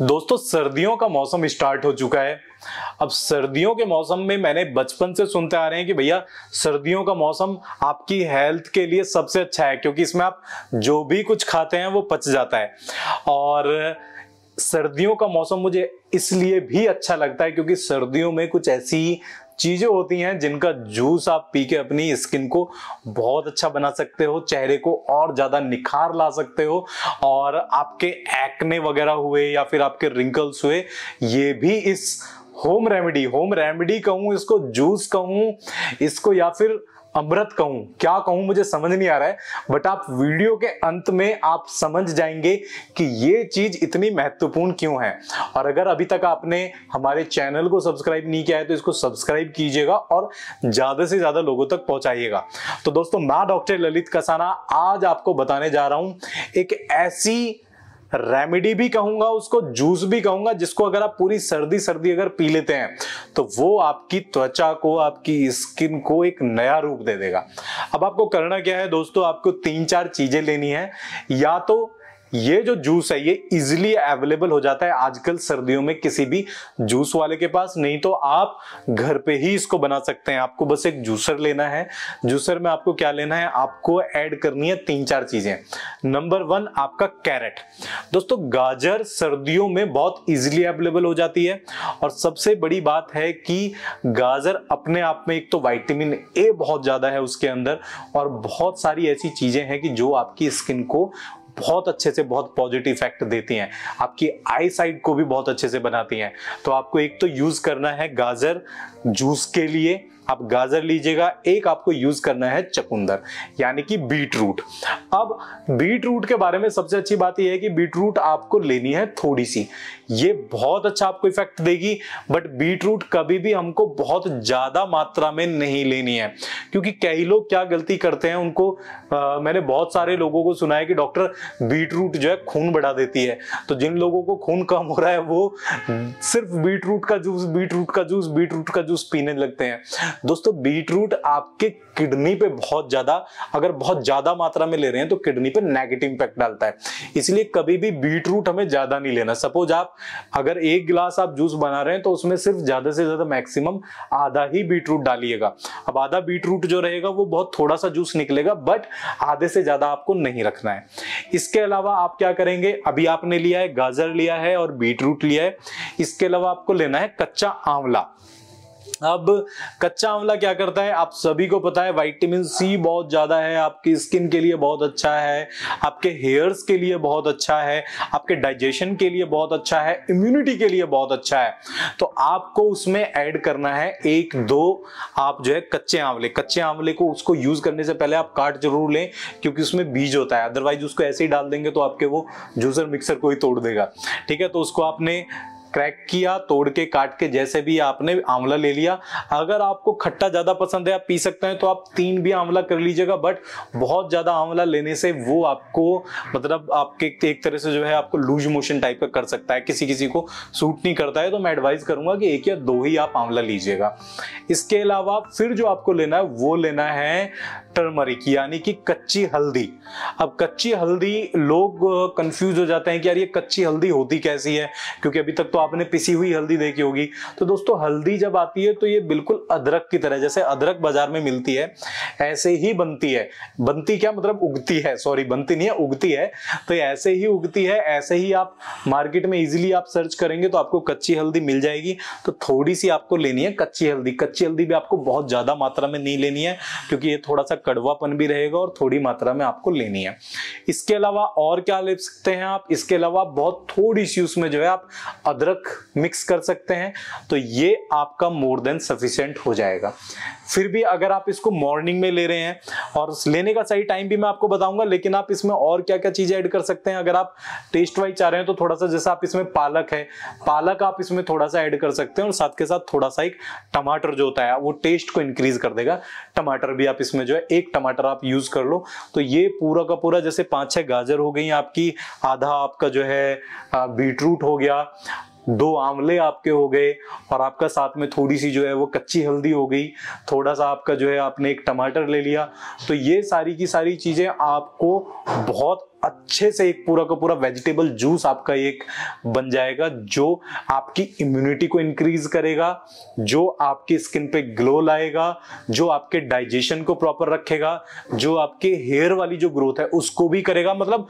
दोस्तों सर्दियों का मौसम स्टार्ट हो चुका है अब सर्दियों के मौसम में मैंने बचपन से सुनते आ रहे हैं कि भैया सर्दियों का मौसम आपकी हेल्थ के लिए सबसे अच्छा है क्योंकि इसमें आप जो भी कुछ खाते हैं वो पच जाता है और सर्दियों का मौसम मुझे इसलिए भी अच्छा लगता है क्योंकि सर्दियों में कुछ ऐसी चीज़ें होती हैं जिनका जूस आप पी के अपनी स्किन को बहुत अच्छा बना सकते हो चेहरे को और ज़्यादा निखार ला सकते हो और आपके एक्ने वगैरह हुए या फिर आपके रिंकल्स हुए ये भी इस होम रेमेडी होम रेमेडी कहूँ इसको जूस कहूँ इसको या फिर अमृत कहूं क्या कहूं मुझे समझ नहीं आ रहा है बट आप वीडियो के अंत में आप समझ जाएंगे कि ये चीज इतनी महत्वपूर्ण क्यों है और अगर अभी तक आपने हमारे चैनल को सब्सक्राइब नहीं किया है तो इसको सब्सक्राइब कीजिएगा और ज्यादा से ज्यादा लोगों तक पहुंचाइएगा तो दोस्तों मैं डॉक्टर ललित कसाना आज आपको बताने जा रहा हूं एक ऐसी रेमेडी भी कहूंगा उसको जूस भी कहूंगा जिसको अगर आप पूरी सर्दी सर्दी अगर पी लेते हैं तो वो आपकी त्वचा को आपकी स्किन को एक नया रूप दे देगा अब आपको करना क्या है दोस्तों आपको तीन चार चीजें लेनी है या तो ये जो जूस है ये इजिली अवेलेबल हो जाता है आजकल सर्दियों में किसी भी जूस वाले के पास नहीं तो आप घर पे ही इसको बना सकते हैं आपको बस एक जूसर लेना है जूसर में आपको क्या लेना है आपको ऐड करनी है तीन चार चीजें नंबर वन आपका कैरेट दोस्तों गाजर सर्दियों में बहुत इजिली अवेलेबल हो जाती है और सबसे बड़ी बात है कि गाजर अपने आप में एक तो वाइटमिन ए बहुत ज़्यादा है उसके अंदर और बहुत सारी ऐसी चीज़ें हैं कि जो आपकी स्किन को बहुत अच्छे से बहुत पॉजिटिव इफेक्ट देती हैं आपकी आई साइड को भी बहुत अच्छे से बनाती हैं तो आपको एक तो यूज़ करना है गाजर जूस के लिए आप गाजर लीजिएगा एक आपको यूज करना है चकुंदर यानी कि बीट रूट अब बीट रूट के बारे में सबसे अच्छी बात यह है कि बीट रूट आपको लेनी है थोड़ी सी ये बहुत अच्छा आपको इफेक्ट देगी बट बीट रूट कभी भी हमको बहुत ज्यादा मात्रा में नहीं लेनी है क्योंकि कई लोग क्या गलती करते हैं उनको आ, मैंने बहुत सारे लोगों को सुना है कि डॉक्टर बीट रूट जो है खून बढ़ा देती है तो जिन लोगों को खून कम हो रहा है वो सिर्फ बीट रूट का जूस बीट रूट का जूस बीट रूट का जूस पीने लगते हैं दोस्तों बीटरूट आपके किडनी पे बहुत ज्यादा अगर बहुत ज्यादा मात्रा में ले रहे हैं तो किडनी पे नेगेटिव इंपैक्ट डालता है इसलिए कभी भी बीटरूट हमें ज्यादा नहीं लेना सपोज आप अगर एक गिलास आप जूस बना रहे हैं तो उसमें सिर्फ ज्यादा से ज्यादा मैक्सिमम आधा ही बीटरूट डालिएगा अब आधा बीटरूट जो रहेगा वो बहुत थोड़ा सा जूस निकलेगा बट आधे से ज्यादा आपको नहीं रखना है इसके अलावा आप क्या करेंगे अभी आपने लिया है गाजर लिया है और बीटरूट लिया है इसके अलावा आपको लेना है कच्चा आंवला अब कच्चा आंवला क्या करता है आप सभी को पता है वाइटामिन सी बहुत ज़्यादा है आपकी स्किन के लिए बहुत अच्छा है आपके हेयर्स के लिए बहुत अच्छा है आपके डाइजेशन के लिए बहुत अच्छा है इम्यूनिटी के लिए बहुत अच्छा है तो आपको उसमें ऐड करना है एक दो आप जो है कच्चे आंवले कच्चे आंवले को उसको यूज़ करने से पहले आप काट जरूर लें क्योंकि उसमें बीज होता है अदरवाइज उसको ऐसे ही डाल देंगे तो आपके वो जूसर मिक्सर को ही तोड़ देगा ठीक है तो उसको आपने क्रैक किया तोड़ के काट के जैसे भी आपने आंवला ले लिया अगर आपको खट्टा ज़्यादा पसंद है आप पी सकते हैं तो आप तीन भी आंवला कर लीजिएगा बट बहुत ज़्यादा आंवला लेने से वो आपको मतलब आपके एक तरह से जो है आपको लूज मोशन टाइप का कर सकता है किसी किसी को सूट नहीं करता है तो मैं एडवाइस करूंगा कि एक या दो ही आप आंवला लीजिएगा इसके अलावा फिर जो आपको लेना है वो लेना है टर्मरिक यानी कि कच्ची हल्दी अब कच्ची हल्दी लोग कंफ्यूज हो जाते हैं कि यार ये कच्ची हल्दी होती कैसी है क्योंकि अभी तक तो आपने पिसी हुई हल्दी देखी होगी तो दोस्तों हल्दी जब आती है तो ये बिल्कुल अदरक की तरह जैसे अदरक बाजार में मिलती है ऐसे ही बनती है बनती क्या मतलब उगती है सॉरी बनती नहीं है उगती है तो ऐसे ही उगती है ऐसे ही आप मार्केट में इजिली आप सर्च करेंगे तो आपको कच्ची हल्दी मिल जाएगी तो थोड़ी सी आपको लेनी है कच्ची हल्दी कच्ची हल्दी भी आपको बहुत ज्यादा मात्रा में नहीं लेनी है क्योंकि ये थोड़ा सा कड़वापन भी रहेगा और थोड़ी मात्रा में आपको लेनी है इसके अलावा और क्या ले सकते हैं आप इसके अलावा बहुत थोड़ी सी उसमें जो है आप अदरक अदरक मिक्स कर सकते हैं तो ये आपका मोर देन सफिशेंट हो जाएगा फिर भी अगर आप इसको मॉर्निंग में ले रहे हैं और लेने का सही टाइम भी मैं आपको बताऊंगा लेकिन आप इसमें और क्या क्या चीज़ें ऐड कर सकते हैं अगर आप टेस्ट वाइज चाह रहे हैं तो थोड़ा सा जैसा आप इसमें पालक है पालक आप इसमें थोड़ा सा ऐड कर सकते हैं और साथ के साथ थोड़ा सा एक टमाटर जो होता है वो टेस्ट को इंक्रीज कर देगा टमाटर भी आप इसमें जो है एक टमाटर आप यूज़ कर लो तो ये पूरा का पूरा जैसे पांच छह गाजर हो गई आपकी आधा आपका जो है बीटरूट हो गया दो आंवले आपके हो गए और आपका साथ में थोड़ी सी जो है वो कच्ची हल्दी हो गई थोड़ा सा आपका जो है आपने एक टमाटर ले लिया तो ये सारी की सारी चीज़ें आपको बहुत अच्छे से एक पूरा का पूरा वेजिटेबल जूस आपका एक बन जाएगा जो आपकी इम्यूनिटी को इंक्रीज करेगा जो आपकी स्किन पे ग्लो लाएगा जो आपके डाइजेशन को प्रॉपर रखेगा जो आपके हेयर वाली जो ग्रोथ है उसको भी करेगा मतलब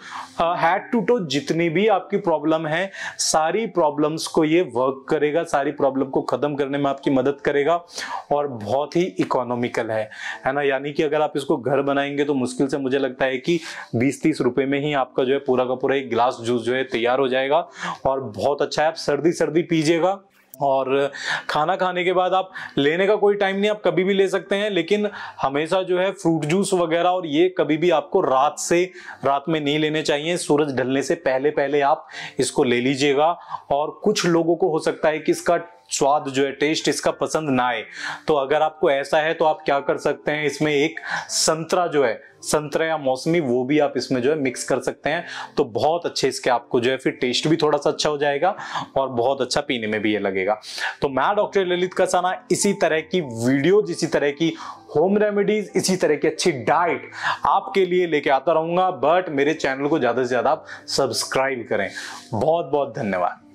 हेड टू टो जितनी भी आपकी प्रॉब्लम है सारी प्रॉब्लम्स को ये वर्क करेगा सारी प्रॉब्लम को खत्म करने में आपकी मदद करेगा और बहुत ही इकोनॉमिकल है है ना यानी कि अगर आप इसको घर बनाएंगे तो मुश्किल से मुझे लगता है कि बीस तीस रुपए में में ही आपका जो है पूरा का पूरा एक गिलास जूस जो है तैयार हो जाएगा और बहुत अच्छा है आप सर्दी सर्दी पीजिएगा और खाना खाने के बाद आप लेने का कोई टाइम नहीं आप कभी भी ले सकते हैं लेकिन हमेशा जो है फ्रूट जूस वगैरह और ये कभी भी आपको रात से रात में नहीं लेने चाहिए सूरज ढलने से पहले पहले आप इसको ले लीजिएगा और कुछ लोगों को हो सकता है कि इसका स्वाद जो है टेस्ट इसका पसंद ना आए तो अगर आपको ऐसा है तो आप क्या कर सकते हैं इसमें एक संतरा जो है संतरा या मौसमी वो भी आप इसमें जो है मिक्स कर सकते हैं तो बहुत अच्छे इसके आपको जो है फिर टेस्ट भी थोड़ा सा अच्छा हो जाएगा और बहुत अच्छा पीने में भी ये लगेगा तो मैं डॉक्टर ललित कसाना इसी तरह की वीडियोज इसी तरह की होम रेमेडीज इसी तरह की अच्छी डाइट आपके लिए लेके आता रहूंगा बट मेरे चैनल को ज्यादा से ज्यादा आप सब्सक्राइब करें बहुत बहुत धन्यवाद